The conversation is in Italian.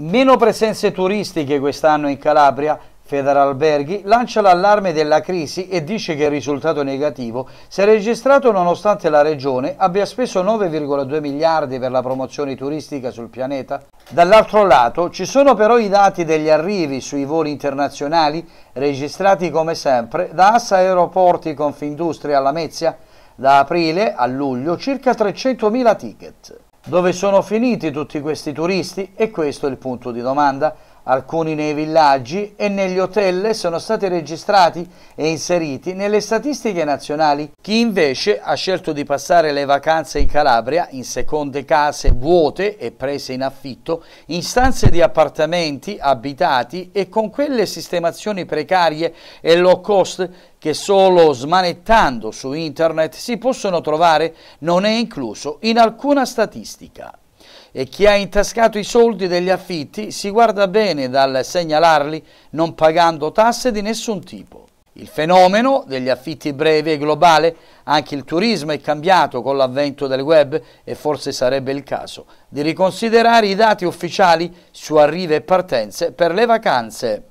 Meno presenze turistiche quest'anno in Calabria, Federalberghi lancia l'allarme della crisi e dice che il risultato negativo si è registrato nonostante la regione abbia speso 9,2 miliardi per la promozione turistica sul pianeta. Dall'altro lato ci sono però i dati degli arrivi sui voli internazionali registrati come sempre da Assa Aeroporti Confindustria alla Mezia da aprile a luglio circa 300.000 ticket. Dove sono finiti tutti questi turisti? E questo è il punto di domanda alcuni nei villaggi e negli hotel sono stati registrati e inseriti nelle statistiche nazionali. Chi invece ha scelto di passare le vacanze in Calabria in seconde case vuote e prese in affitto, in stanze di appartamenti abitati e con quelle sistemazioni precarie e low cost che solo smanettando su internet si possono trovare, non è incluso in alcuna statistica e chi ha intascato i soldi degli affitti si guarda bene dal segnalarli non pagando tasse di nessun tipo. Il fenomeno degli affitti brevi è globale, anche il turismo è cambiato con l'avvento del web e forse sarebbe il caso di riconsiderare i dati ufficiali su arrivi e partenze per le vacanze.